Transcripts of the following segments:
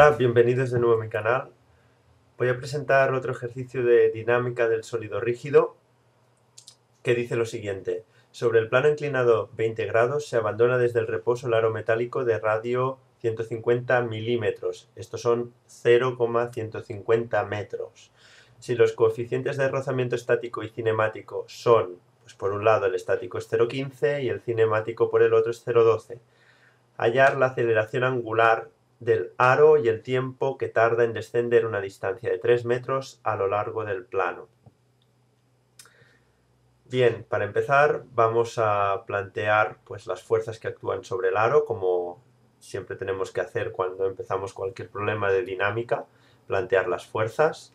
Hola, bienvenidos de nuevo a mi canal. Voy a presentar otro ejercicio de dinámica del sólido rígido que dice lo siguiente. Sobre el plano inclinado 20 grados se abandona desde el reposo el aro metálico de radio 150 milímetros. Estos son 0,150 metros. Si los coeficientes de rozamiento estático y cinemático son, pues por un lado el estático es 0,15 y el cinemático por el otro es 0,12, hallar la aceleración angular del aro y el tiempo que tarda en descender una distancia de 3 metros a lo largo del plano. Bien, para empezar vamos a plantear pues, las fuerzas que actúan sobre el aro, como siempre tenemos que hacer cuando empezamos cualquier problema de dinámica, plantear las fuerzas.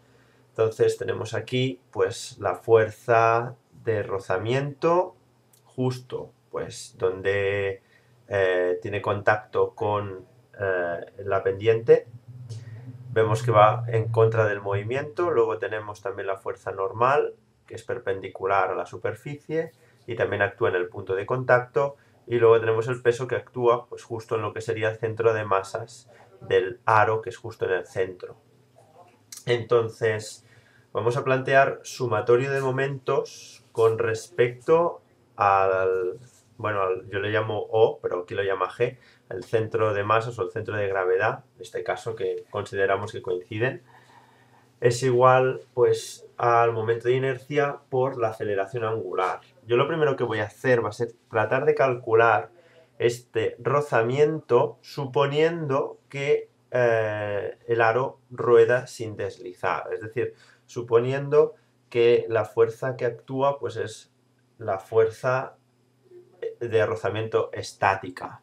Entonces tenemos aquí pues, la fuerza de rozamiento justo, pues donde eh, tiene contacto con eh, la pendiente. Vemos que va en contra del movimiento, luego tenemos también la fuerza normal, que es perpendicular a la superficie y también actúa en el punto de contacto, y luego tenemos el peso que actúa pues, justo en lo que sería el centro de masas del aro, que es justo en el centro. Entonces, vamos a plantear sumatorio de momentos con respecto al, bueno, yo le llamo O, pero aquí lo llama G, el centro de masas o el centro de gravedad, en este caso que consideramos que coinciden, es igual pues al momento de inercia por la aceleración angular. Yo lo primero que voy a hacer va a ser tratar de calcular este rozamiento suponiendo que eh, el aro rueda sin deslizar, es decir, suponiendo que la fuerza que actúa pues es la fuerza de rozamiento estática.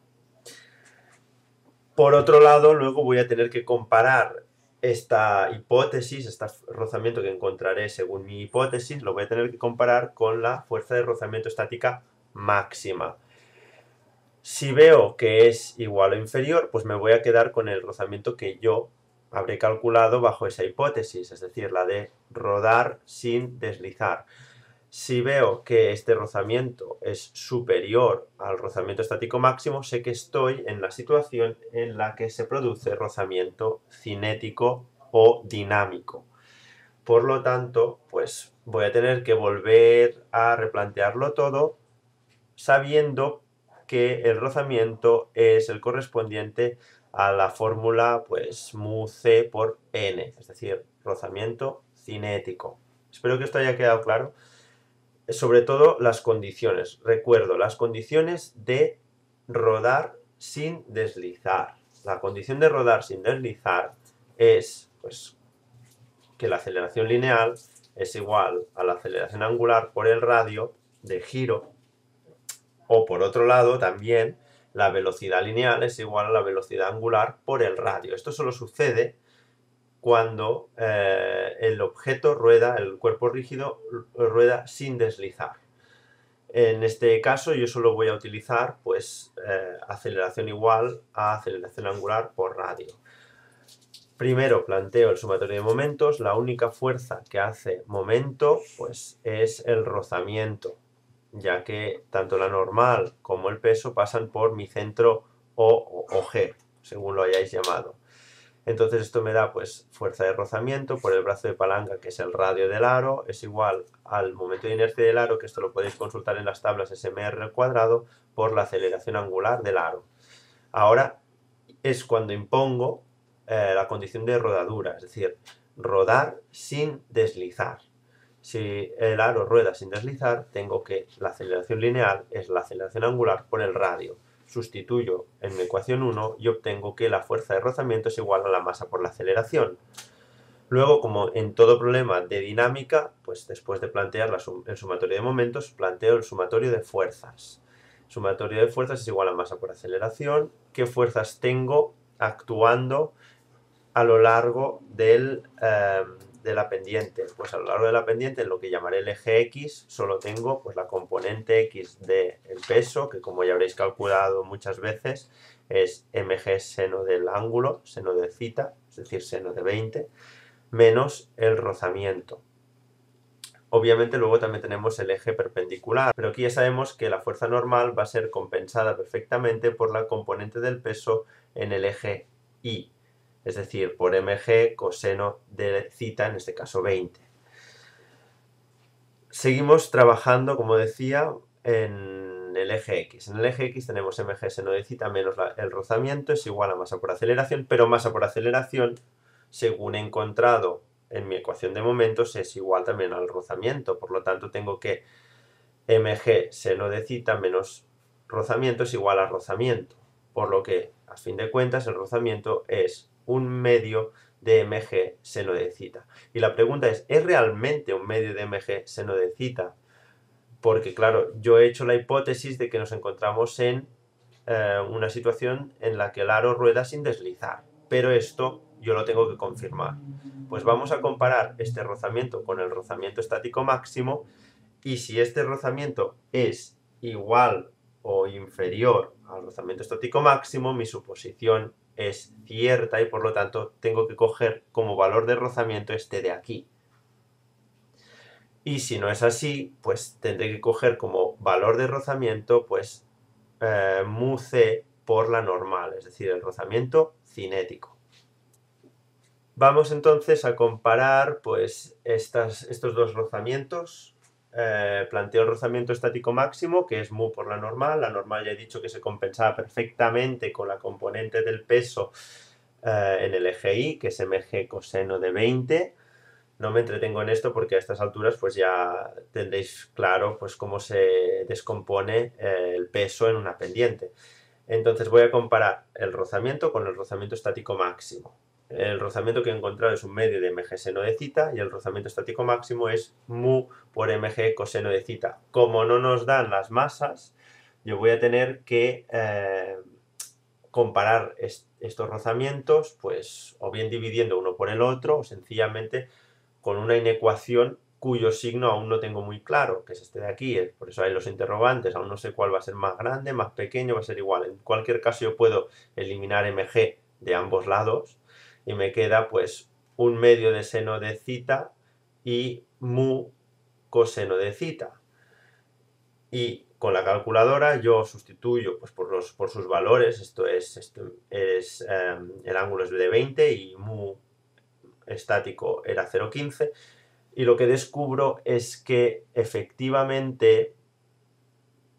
Por otro lado, luego voy a tener que comparar esta hipótesis, este rozamiento que encontraré según mi hipótesis, lo voy a tener que comparar con la fuerza de rozamiento estática máxima. Si veo que es igual o inferior, pues me voy a quedar con el rozamiento que yo habré calculado bajo esa hipótesis, es decir, la de rodar sin deslizar. Si veo que este rozamiento es superior al rozamiento estático máximo, sé que estoy en la situación en la que se produce rozamiento cinético o dinámico. Por lo tanto, pues voy a tener que volver a replantearlo todo sabiendo que el rozamiento es el correspondiente a la fórmula pues mu c por n, es decir, rozamiento cinético. Espero que esto haya quedado claro sobre todo las condiciones, recuerdo, las condiciones de rodar sin deslizar. La condición de rodar sin deslizar es pues, que la aceleración lineal es igual a la aceleración angular por el radio de giro o por otro lado también la velocidad lineal es igual a la velocidad angular por el radio. Esto solo sucede cuando eh, el objeto rueda, el cuerpo rígido rueda sin deslizar. En este caso yo solo voy a utilizar pues eh, aceleración igual a aceleración angular por radio. Primero planteo el sumatorio de momentos, la única fuerza que hace momento pues es el rozamiento, ya que tanto la normal como el peso pasan por mi centro o, o G, según lo hayáis llamado. Entonces esto me da pues fuerza de rozamiento por el brazo de palanca, que es el radio del aro, es igual al momento de inercia del aro, que esto lo podéis consultar en las tablas SMR cuadrado, por la aceleración angular del aro. Ahora es cuando impongo eh, la condición de rodadura, es decir, rodar sin deslizar. Si el aro rueda sin deslizar, tengo que la aceleración lineal es la aceleración angular por el radio. Sustituyo en mi ecuación 1 y obtengo que la fuerza de rozamiento es igual a la masa por la aceleración. Luego, como en todo problema de dinámica, pues después de plantear la sumatoria el sumatorio de momentos, planteo el sumatorio de fuerzas. Sumatorio de fuerzas es igual a masa por aceleración. ¿Qué fuerzas tengo actuando a lo largo del... Eh, de la pendiente? Pues a lo largo de la pendiente, en lo que llamaré el eje X, solo tengo pues, la componente X del peso, que como ya habréis calculado muchas veces, es mg seno del ángulo, seno de cita, es decir, seno de 20, menos el rozamiento. Obviamente luego también tenemos el eje perpendicular, pero aquí ya sabemos que la fuerza normal va a ser compensada perfectamente por la componente del peso en el eje Y, es decir, por mg coseno de cita, en este caso 20. Seguimos trabajando, como decía, en el eje X. En el eje X tenemos mg seno de cita menos el rozamiento, es igual a masa por aceleración, pero masa por aceleración, según he encontrado en mi ecuación de momentos, es igual también al rozamiento. Por lo tanto, tengo que mg seno de cita menos rozamiento es igual a rozamiento. Por lo que, a fin de cuentas, el rozamiento es un medio de MG seno de cita. Y la pregunta es, ¿es realmente un medio de MG seno de cita? Porque claro, yo he hecho la hipótesis de que nos encontramos en eh, una situación en la que el aro rueda sin deslizar. Pero esto yo lo tengo que confirmar. Pues vamos a comparar este rozamiento con el rozamiento estático máximo y si este rozamiento es igual o inferior al rozamiento estático máximo, mi suposición es cierta y por lo tanto tengo que coger como valor de rozamiento este de aquí. Y si no es así, pues tendré que coger como valor de rozamiento, pues, eh, mu c por la normal, es decir, el rozamiento cinético. Vamos entonces a comparar, pues, estas, estos dos rozamientos eh, planteo el rozamiento estático máximo, que es mu por la normal. La normal ya he dicho que se compensaba perfectamente con la componente del peso eh, en el eje Y, que es mg coseno de 20. No me entretengo en esto porque a estas alturas pues ya tendréis claro pues cómo se descompone eh, el peso en una pendiente. Entonces voy a comparar el rozamiento con el rozamiento estático máximo el rozamiento que he encontrado es un medio de mg seno de cita y el rozamiento estático máximo es mu por mg coseno de cita. Como no nos dan las masas, yo voy a tener que eh, comparar estos rozamientos, pues o bien dividiendo uno por el otro o sencillamente con una inecuación cuyo signo aún no tengo muy claro, que es este de aquí, eh, por eso hay los interrogantes, aún no sé cuál va a ser más grande, más pequeño, va a ser igual. En cualquier caso yo puedo eliminar mg de ambos lados y me queda pues un medio de seno de cita y mu coseno de cita Y con la calculadora yo sustituyo pues, por, los, por sus valores, esto es, es em, el ángulo es de 20 y mu estático era 0,15 y lo que descubro es que efectivamente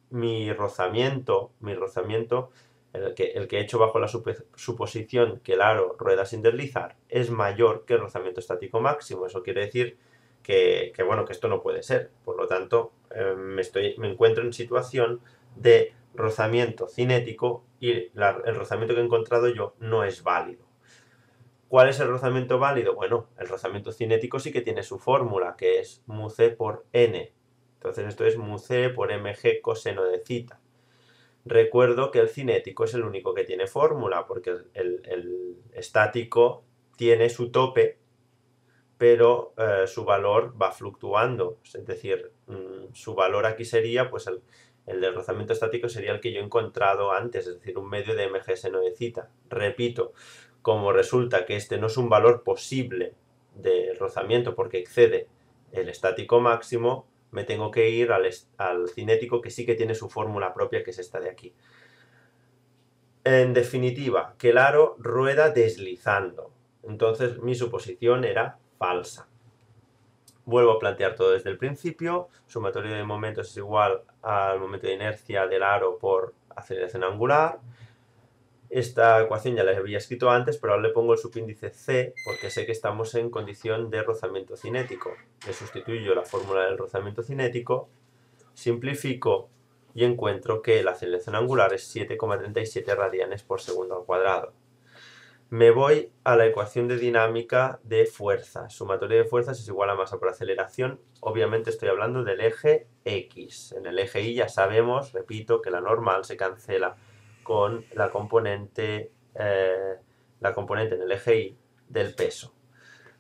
mi rozamiento, mi rozamiento el que, he hecho bajo la suposición que el aro rueda sin deslizar, es mayor que el rozamiento estático máximo. Eso quiere decir que, bueno, que esto no puede ser. Por lo tanto, eh, me, estoy, me encuentro en situación de rozamiento cinético y el rozamiento que he encontrado yo no es válido. ¿Cuál es el rozamiento válido? Bueno, el rozamiento cinético sí que tiene su fórmula, que es mu c por n. Entonces esto es mu c por mg coseno de cita. Recuerdo que el cinético es el único que tiene fórmula, porque el, estático tiene su tope, pero eh, su valor va fluctuando. Es decir, mm, su valor aquí sería, pues el, el del rozamiento estático sería el que yo he encontrado antes, es decir, un medio de mg seno de cita. Repito, como resulta que este no es un valor posible de rozamiento porque excede el estático máximo, me tengo que ir al, cinético que sí que tiene su fórmula propia, que es esta de aquí. En definitiva, que el aro rueda deslizando. Entonces mi suposición era falsa. Vuelvo a plantear todo desde el principio. Sumatorio de momentos es igual al momento de inercia del aro por aceleración angular. Esta ecuación ya la había escrito antes, pero ahora le pongo el subíndice C porque sé que estamos en condición de rozamiento cinético. Le sustituyo la fórmula del rozamiento cinético, simplifico y encuentro que la aceleración angular es 7,37 radianes por segundo al cuadrado. Me voy a la ecuación de dinámica de fuerza. Sumatoria de fuerzas es igual a masa por aceleración. Obviamente estoy hablando del eje X. En el eje Y ya sabemos, repito, que la normal se cancela con la componente, eh, la componente en el eje Y del peso.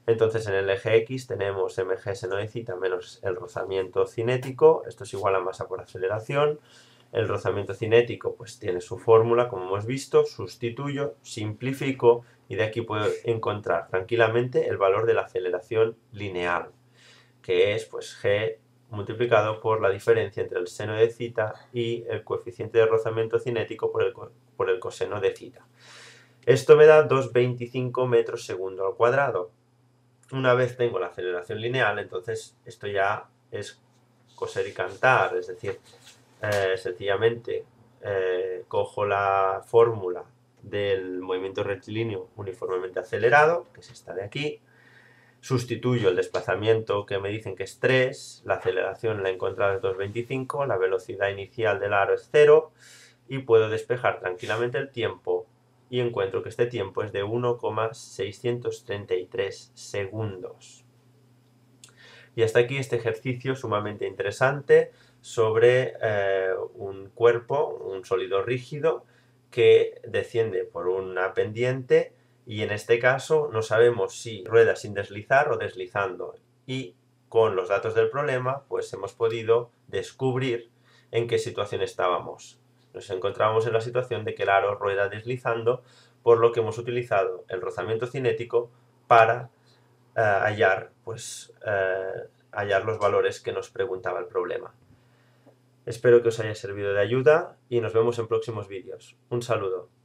Entonces en el eje X tenemos mg seno de menos el rozamiento cinético, esto es igual a masa por aceleración. El rozamiento cinético pues tiene su fórmula, como hemos visto, sustituyo, simplifico y de aquí puedo encontrar tranquilamente el valor de la aceleración lineal, que es pues g multiplicado por la diferencia entre el seno de cita y el coeficiente de rozamiento cinético por el, por el coseno de cita. Esto me da 2,25 metros segundo al cuadrado. Una vez tengo la aceleración lineal, entonces esto ya es coser y cantar, es decir, eh, sencillamente eh, cojo la fórmula del movimiento rectilíneo uniformemente acelerado, que es esta de aquí, sustituyo el desplazamiento que me dicen que es 3, la aceleración la he encontrado es 2.25, la velocidad inicial del aro es 0 y puedo despejar tranquilamente el tiempo y encuentro que este tiempo es de 1,633 segundos. Y hasta aquí este ejercicio sumamente interesante sobre eh, un cuerpo, un sólido rígido que desciende por una pendiente y en este caso no sabemos si rueda sin deslizar o deslizando y con los datos del problema pues hemos podido descubrir en qué situación estábamos. Nos encontramos en la situación de que el aro rueda deslizando por lo que hemos utilizado el rozamiento cinético para eh, hallar, pues, eh, hallar los valores que nos preguntaba el problema. Espero que os haya servido de ayuda y nos vemos en próximos vídeos. Un saludo.